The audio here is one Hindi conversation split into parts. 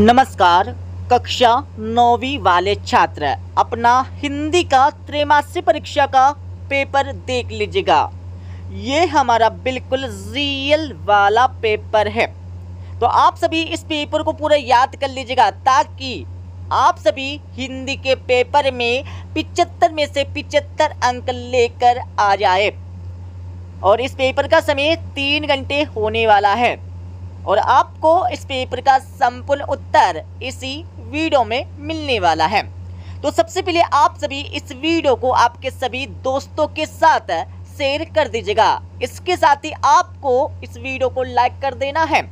नमस्कार कक्षा नौवीं वाले छात्र अपना हिंदी का त्रैमासिक परीक्षा का पेपर देख लीजिएगा ये हमारा बिल्कुल रियल वाला पेपर है तो आप सभी इस पेपर को पूरा याद कर लीजिएगा ताकि आप सभी हिंदी के पेपर में पिचहत्तर में से पिचहत्तर अंक लेकर आ जाए और इस पेपर का समय तीन घंटे होने वाला है और आपको इस पेपर का संपूर्ण उत्तर इसी वीडियो में मिलने वाला है तो सबसे पहले आप सभी इस वीडियो को आपके सभी दोस्तों के साथ शेयर कर दीजिएगा इसके साथ ही आपको इस वीडियो को लाइक कर देना है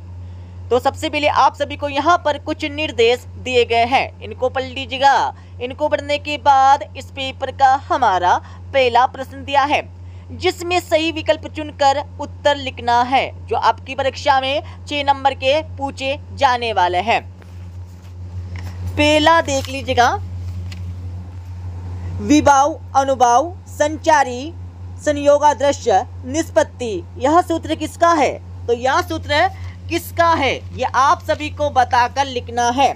तो सबसे पहले आप सभी को यहाँ पर कुछ निर्देश दिए गए हैं इनको पढ़ लीजिएगा इनको पढ़ने के बाद इस पेपर का हमारा पहला प्रश्न दिया है जिसमें सही विकल्प चुनकर उत्तर लिखना है जो आपकी परीक्षा में छह नंबर के पूछे जाने वाले हैं पहला देख लीजिएगा विभाव अनुभाव संचारी संयोगा दृश्य निष्पत्ति यह सूत्र किसका है तो यह सूत्र किसका है ये आप सभी को बताकर लिखना है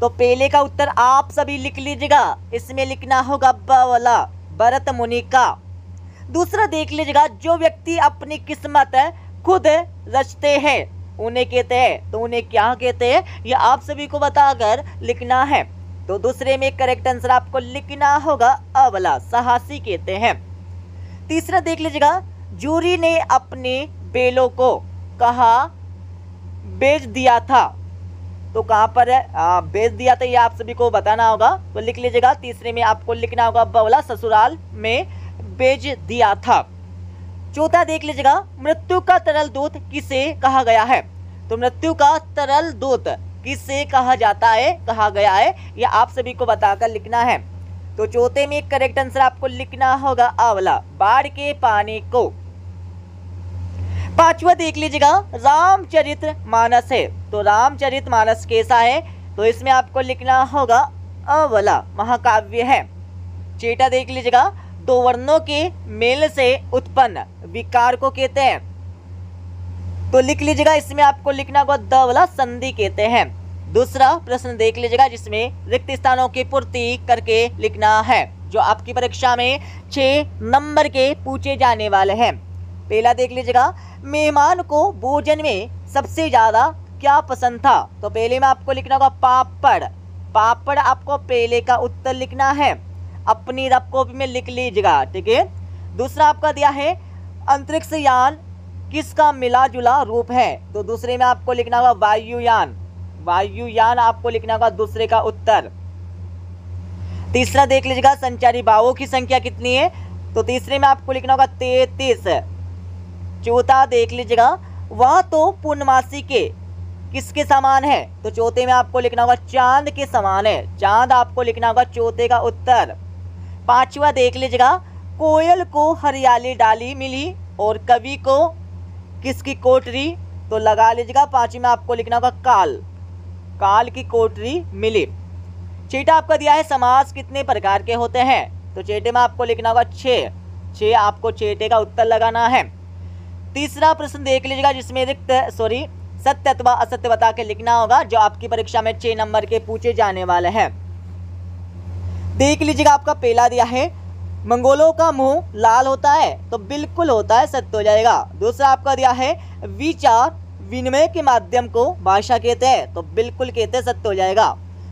तो पहले का उत्तर आप सभी लिख लीजिएगा इसमें लिखना होगा ब वाला भरत मुनि का दूसरा देख लीजिएगा जो व्यक्ति अपनी किस्मत खुद रचते हैं उन्हें कहते हैं तो उन्हें क्या कहते हैं ये आप सभी को बताकर लिखना है तो दूसरे में करेक्ट आंसर आपको लिखना होगा अबला साहसी कहते हैं तीसरा देख लीजिएगा जूरी ने अपने बेलों को कहा बेच दिया था तो कहाँ पर है बेच दिया था ये आप सभी को बताना होगा तो लिख लीजिएगा तीसरे में आपको लिखना होगा बवला ससुराल में भेज दिया था चौथा देख लीजिएगा मृत्यु का तरल दूत किसे कहा गया है तो मृत्यु का तरल दूत किसे कहा जाता है कहा गया है यह आप सभी को बताकर लिखना है तो चौथे में करेक्ट आंसर आपको लिखना होगा आंवला बाढ़ के पानी को पांचवा देख लीजिएगा रामचरित्र मानस है तो रामचरित मानस कैसा है तो इसमें आपको लिखना होगा अवला महाकाव्य है चेटा देख लीजिएगा दो वर्णों के मेल से उत्पन्न विकार को कहते हैं तो लिख लीजिएगा इसमें आपको लिखना होगा द वाला संधि कहते हैं दूसरा प्रश्न देख लीजिएगा जिसमें रिक्त स्थानों की पूर्ति करके लिखना है जो आपकी परीक्षा में छः नंबर के पूछे जाने वाले हैं पहला देख लीजिएगा मेहमान को भोजन में सबसे ज़्यादा क्या पसंद था तो पहले में आपको लिखना होगा पापड़ पापड़ आपको पहले का उत्तर लिखना है अपनी रफ कॉपी में लिख लीजिएगा ठीक है दूसरा आपका दिया है अंतरिक्ष यान किसका मिला जुला रूप है तो दूसरे में आपको लिखना होगा वायुयान वायुयान आपको लिखना होगा दूसरे का उत्तर तीसरा देख लीजिएगा संचारी भावों की संख्या कितनी है तो तीसरे में आपको लिखना होगा तैतीस चौथा देख लीजिएगा वह तो पूर्णमासी के किसके समान है तो चौथे में आपको लिखना होगा चांद के समान है चांद आपको लिखना होगा चौथे का उत्तर पांचवा देख लीजिएगा कोयल को हरियाली डाली मिली और कवि को किसकी कोटरी तो लगा लीजिएगा पांचवी में आपको लिखना होगा काल काल की कोटरी मिली चेटा आपका दिया है समाज कितने प्रकार के होते हैं तो चेटे में आपको लिखना होगा छे छे आपको चेटे का उत्तर लगाना है तीसरा प्रश्न देख लीजिएगा जिसमें रिक्त सॉरी सत्य अथवा असत्य बता के लिखना होगा जो आपकी परीक्षा में छः नंबर के पूछे जाने वाले हैं देख लीजिएगा आपका पेला दिया है मंगोलों का मुंह लाल होता है तो बिल्कुल होता है सत्य हो जाएगा दूसरा आपका दिया है विचार विनिमय के माध्यम को भाषा कहते हैं तो बिल्कुल कहते हैं सत्य हो जाएगा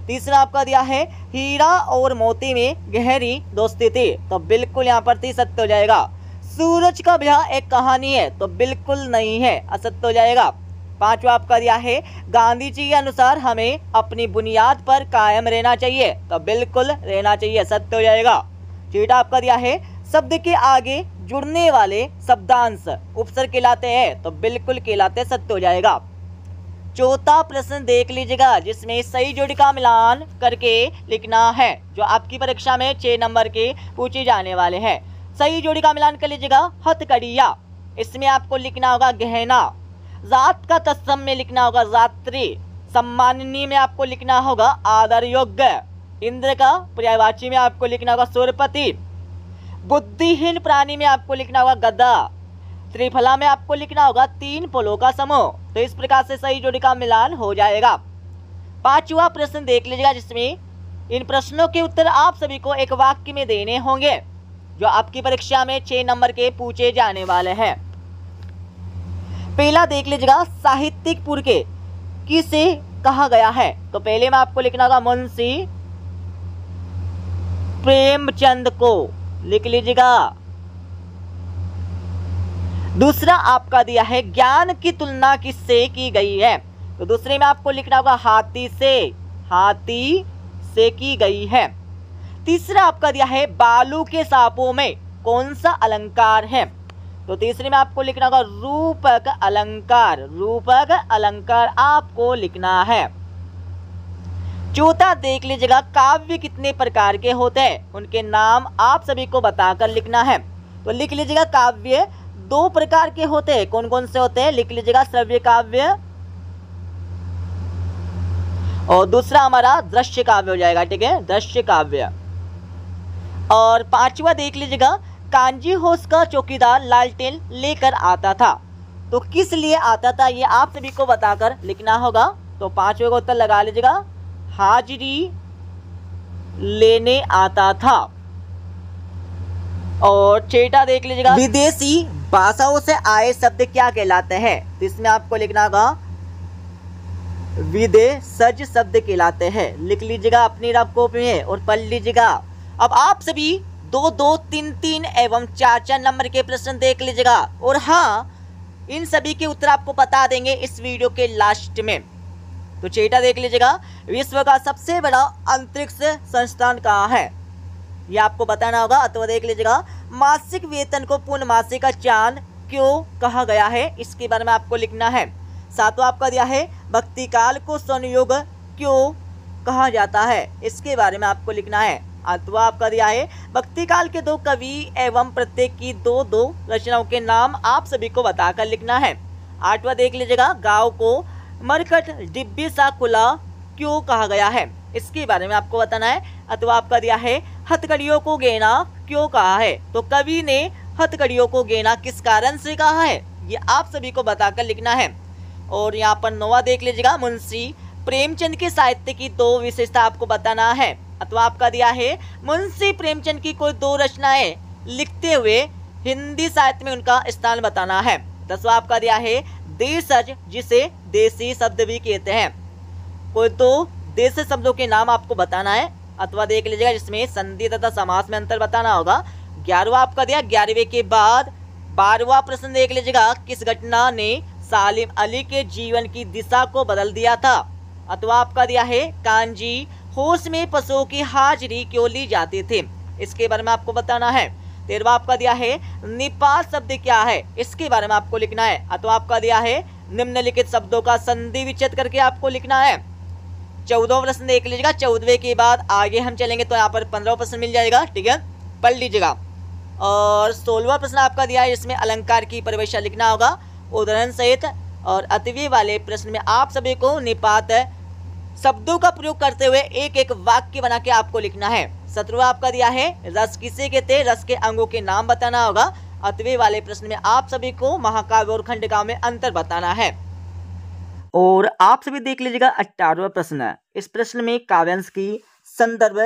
तीसरा आपका दिया है हीरा और मोती में गहरी दोस्ती थी तो बिल्कुल यहाँ पर थी सत्य हो जाएगा सूरज का ब्याह एक कहानी है तो बिल्कुल नहीं है असत्य हो जाएगा पांचवा आपका दिया है गांधी जी के अनुसार हमें अपनी बुनियाद पर कायम रहना चाहिए तो बिल्कुल रहना चाहिए सत्य हो जाएगा चीटा आपका दिया है शब्द के आगे जुड़ने वाले शब्दांश उपसर कहलाते हैं तो बिल्कुल कहलाते सत्य हो जाएगा चौथा प्रश्न देख लीजिएगा जिसमें सही जोड़ी का मिलान करके लिखना है जो आपकी परीक्षा में छह नंबर के पूछे जाने वाले हैं सही जोड़ी का मिलान कर लीजिएगा हथकड़िया इसमें आपको लिखना होगा गहना जात का तत्सम में लिखना होगा जात्री सम्माननीय में आपको लिखना होगा आदर योग्य इंद्र का पर्यायवाची में आपको लिखना होगा सूर्यपति बुद्धिहीन प्राणी में आपको लिखना होगा गदा त्रिफला में आपको लिखना होगा तीन पुलों का समूह तो इस प्रकार से सही जोड़ी का मिलान हो जाएगा पांचवा प्रश्न देख लीजिएगा जिसमें इन प्रश्नों के उत्तर आप सभी को एक वाक्य में देने होंगे जो आपकी परीक्षा में छः नंबर के पूछे जाने वाले हैं पहला देख लीजिएगा साहित्यिक पुर के किसे कहा गया है तो पहले में आपको लिखना होगा मुंशी प्रेमचंद को लिख लीजिएगा दूसरा आपका दिया है ज्ञान की तुलना किससे की गई है तो दूसरे में आपको लिखना होगा हाथी से हाथी से की गई है तीसरा आपका दिया है बालू के सांपों में कौन सा अलंकार है तो तीसरे में आपको लिखना होगा रूपक अलंकार रूपक अलंकार आपको लिखना है चौथा देख लीजिएगा काव्य कितने प्रकार के होते हैं उनके नाम आप सभी को बताकर लिखना है तो लिख लीजिएगा काव्य दो प्रकार के होते हैं कौन कौन से होते हैं लिख लीजिएगा श्रव्य काव्य और दूसरा हमारा दृश्य काव्य हो जाएगा ठीक है दृश्य काव्य और पांचवा देख लीजिएगा कांजी होस का चौकीदार लालटेन लेकर आता था तो किस लिए आता था ये आप सभी को बताकर लिखना होगा तो पांचवे का उत्तर लगा लीजिएगा हाजिरी लेने आता था और छेटा देख लीजिएगा विदेशी भाषाओं से आए शब्द क्या कहलाते हैं तो इसमें आपको लिखना होगा विदेशज शब्द कहलाते हैं लिख लीजिएगा अपनी आपको में और पढ़ लीजिएगा अब आप सभी दो दो तीन तीन एवं चार चार नंबर के प्रश्न देख लीजिएगा और हाँ इन सभी के उत्तर आपको बता देंगे इस वीडियो के लास्ट में तो चेटा देख लीजिएगा विश्व का सबसे बड़ा अंतरिक्ष संस्थान कहाँ है यह आपको बताना होगा अथवा देख लीजिएगा मासिक वेतन को पूर्ण मासिक का चांद क्यों कहा गया है इसके बारे में आपको लिखना है सातवा आपका दिया है भक्ति काल को संयोग क्यों कहा जाता है इसके बारे में आपको लिखना है अथवा आपका दिया है भक्ति काल के दो कवि एवं प्रत्येक की दो दो रचनाओं के नाम आप सभी को बताकर लिखना है आठवा देख लीजिएगा गांव को मरकट डिब्बी सा खुला क्यों कहा गया है इसके बारे में आपको बताना है अथवा आपका दिया है हथकड़ियों को गेना क्यों कहा है तो कवि ने हथकड़ियों को गेना किस कारण से कहा है ये आप सभी को बताकर लिखना है और यहाँ पर नोवा देख लीजिएगा मुंशी प्रेमचंद के साहित्य की दो विशेषता आपको बताना है अथवा तो आपका दिया है मुंशी प्रेमचंद की कोई दो रचनाएं लिखते हुए हिंदी साहित्य में उनका स्थान बताना है दसवा तो आपका दिया है देशज जिसे देसी शब्द भी कहते हैं कोई दो तो देश शब्दों के नाम आपको बताना है अथवा देख लीजिएगा जिसमें संधि तथा समास में अंतर बताना होगा ग्यारहवा आपका दिया ग्यारहवें के बाद बारहवा प्रश्न देख लीजिएगा किस घटना ने सालिम अली के जीवन की दिशा को बदल दिया था अथवा आपका दिया है कांजी होश में पशुओं की हाजिरी क्यों ली जाती थी इसके बारे में आपको बताना है तेरवा आपका दिया है निपात शब्द क्या है इसके बारे में आपको लिखना है अथवा तो आपका दिया है निम्नलिखित शब्दों का संधि विच्छेद करके आपको लिखना है चौदह प्रश्न देख लीजिएगा चौदवे के बाद आगे हम चलेंगे तो यहाँ पर पंद्रह प्रश्न मिल जाएगा ठीक है पढ़ लीजिएगा और सोलवा प्रश्न आपका दिया है इसमें अलंकार की परिवेशा लिखना होगा उदाहरण सहित और अतिवी वाले प्रश्न में आप सभी को निपात शब्दों का प्रयोग करते हुए एक एक वाक्य बना के आपको लिखना है शत्रु आपका दिया है रस किसे कहते हैं रस के अंगों के नाम बताना होगा अतवे वाले प्रश्न में आप सभी को महाकाव्य और खंडकाव्य में अंतर बताना है और आप सभी देख लीजिएगा अठारवा प्रश्न इस प्रश्न में काव्यांश की संदर्भ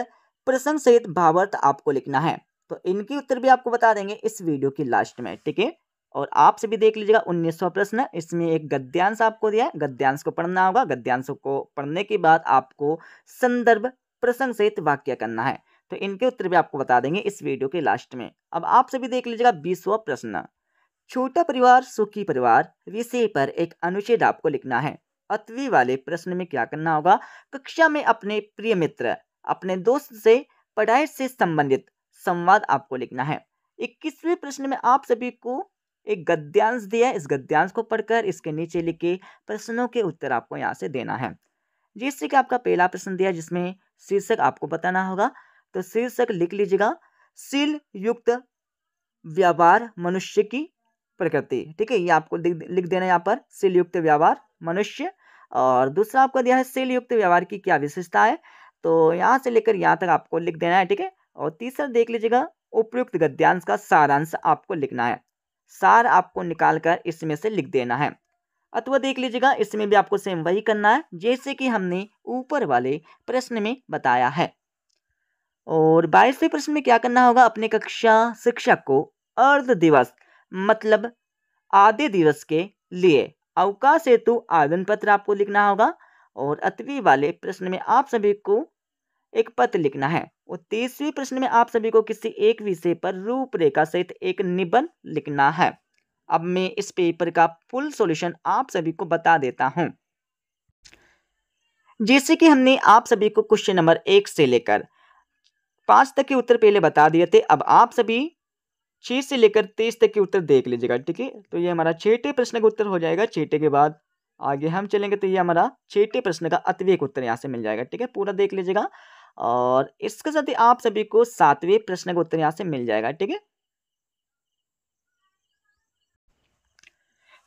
प्रसंग सहित भावार्थ आपको लिखना है तो इनकी उत्तर भी आपको बता देंगे इस वीडियो की लास्ट में ठीक है और आपसे भी देख लीजिएगा उन्नीसवा प्रश्न इसमें एक गद्यांश आपको दिया है गद्यांश को पढ़ना होगा गद्यांश को पढ़ने के बाद आपको संदर्भ प्रसंग सहित वाक्य करना है तो इनके उत्तर भी आपको बता देंगे इस वीडियो के लास्ट में अब आपसे भी देख लीजिएगा बीसवा प्रश्न छोटा परिवार सुखी परिवार विषय पर एक अनुच्छेद आपको लिखना है अतवी वाले प्रश्न में क्या करना होगा कक्षा में अपने प्रिय मित्र अपने दोस्त से पढ़ाई से संबंधित संवाद आपको लिखना है इक्कीसवें प्रश्न में आप सभी को एक गद्यांश दिया है इस गद्यांश को पढ़कर इसके नीचे लिखे प्रश्नों के उत्तर आपको यहाँ से देना है जिससे कि आपका पहला प्रश्न दिया जिसमें शीर्षक आपको बताना होगा तो शीर्षक लिख लीजिएगा शील युक्त व्यवहार मनुष्य की प्रकृति ठीक है ये आपको लिख देना यहाँ पर शील युक्त व्यवहार मनुष्य और दूसरा आपको दिया है शील युक्त व्यवहार की क्या विशेषता है तो यहाँ से लेकर यहाँ तक आपको लिख देना है ठीक है और तीसरा देख लीजिएगा उपयुक्त गद्यांश का सारांश आपको लिखना है सार आपको निकाल कर इसमें से लिख देना है अथवा देख लीजिएगा इसमें भी आपको सेम वही करना है जैसे कि हमने ऊपर वाले प्रश्न में बताया है और बाईसवें प्रश्न में क्या करना होगा अपने कक्षा शिक्षक को अर्ध दिवस मतलब आधे दिवस के लिए अवकाश हेतु आवेदन पत्र आपको लिखना होगा और अतवी वाले प्रश्न में आप सभी को एक पत्र लिखना है और तीसरे प्रश्न में आप सभी को किसी एक विषय पर रूपरेखा सहित एक निबंध लिखना है अब मैं इस पेपर का फुल सॉल्यूशन आप सभी को बता देता हूं जैसे कि हमने आप सभी को क्वेश्चन नंबर एक से लेकर पांच तक के उत्तर पहले बता दिए थे अब आप सभी छह से लेकर तेईस तक के उत्तर देख लीजिएगा ठीक है तो ये हमारा छठे प्रश्न का उत्तर हो जाएगा छठे के बाद आगे हम चलेंगे तो ये हमारा छठे प्रश्न का अतिवेक उत्तर यहाँ से मिल जाएगा ठीक है पूरा देख लीजिएगा और इसके साथ ही आप सभी को सातवें प्रश्न का उत्तर यहाँ से मिल जाएगा ठीक है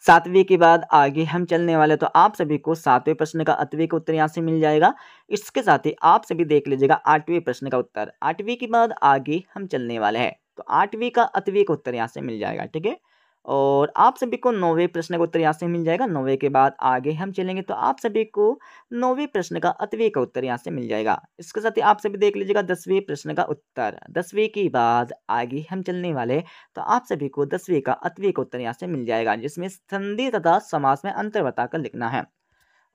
सातवें के बाद आगे हम चलने वाले तो आप सभी को सातवें प्रश्न का अतवी का उत्तर यहाँ से मिल जाएगा इसके साथ ही आप सभी देख लीजिएगा आठवें प्रश्न का उत्तर आठवीं के बाद आगे हम चलने वाले हैं तो आठवीं का अतवी का उत्तर यहाँ से मिल जाएगा ठीक है और आप सभी को नौवे प्रश्न का उत्तर यहाँ से मिल जाएगा नौवे के बाद आगे हम चलेंगे तो आप सभी को नौवे प्रश्न का अतवे का उत्तर यहाँ से मिल जाएगा इसके साथ ही आप सभी देख लीजिएगा दसवें प्रश्न का उत्तर दसवें के बाद आगे हम चलने वाले तो आप सभी को दसवें का अतवे का उत्तर यहाँ से मिल जाएगा जिसमें संधि तथा समास में अंतर बताकर लिखना है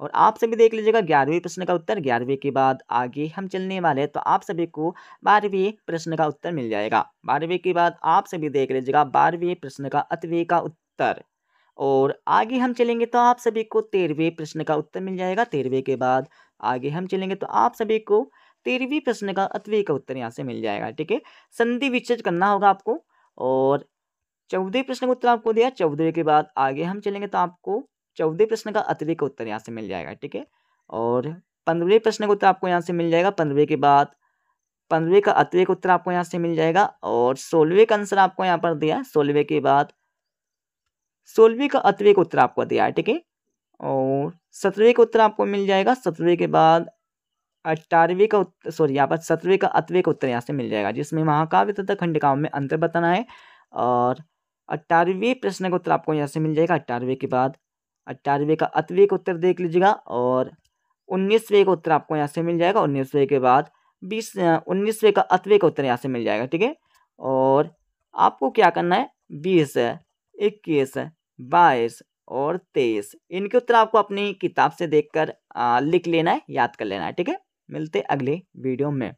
और आप सभी देख लीजिएगा ग्यारहवें प्रश्न का उत्तर ग्यारहवीं के बाद आगे हम चलने वाले तो आप सभी को बारहवें प्रश्न का उत्तर मिल जाएगा बारहवीं के बाद आप सभी देख लीजिएगा बारहवें प्रश्न का अतवे का उत्तर और आगे हम चलेंगे तो आप सभी को तेरहवें प्रश्न का उत्तर मिल जाएगा तेरहवें के बाद आगे हम चलेंगे तो आप सभी को तेरहवीं प्रश्न का अतवे का उत्तर यहाँ से मिल जाएगा ठीक है संधि विच्छेद करना होगा आपको और चौदह प्रश्न का उत्तर आपको दिया चौदह के बाद आगे हम चलेंगे तो आपको चौदह प्रश्न का अतिरिक्त उत्तर यहाँ से मिल जाएगा ठीक है और पंद्रह प्रश्न का उत्तर आपको यहाँ से मिल जाएगा पंद्रह के बाद पंद्रह का अतिरिक्त उत्तर आपको यहाँ से मिल जाएगा और सोलहवें का आंसर आपको यहाँ पर दिया सोलहवें के बाद सोलहवें का अतिरिक्त उत्तर आपको दिया है ठीक है और सत्रहवें का उत्तर आपको मिल जाएगा सत्रहवें के बाद अट्ठारहवें का उत्तर सॉरी यहाँ पर सत्रहवें का अतवे का उत्तर यहाँ से मिल जाएगा जिसमें महाकाव्य तथा खंडकाव्य में अंतर बताना है और अट्ठारहवें प्रश्न का उत्तर आपको यहाँ से मिल जाएगा अट्ठारहवें के बाद अट्ठारहवें का अतवे का उत्तर देख लीजिएगा और उन्नीसवें का उत्तर आपको यहाँ से मिल जाएगा उन्नीसवें के बाद बीस उन्नीसवें का अतवे का उत्तर यहाँ से मिल जाएगा ठीक है और आपको क्या करना है बीस इक्कीस बाईस और तेईस इनके उत्तर आपको अपनी किताब से देखकर लिख लेना है याद कर लेना है ठीक है मिलते अगले वीडियो में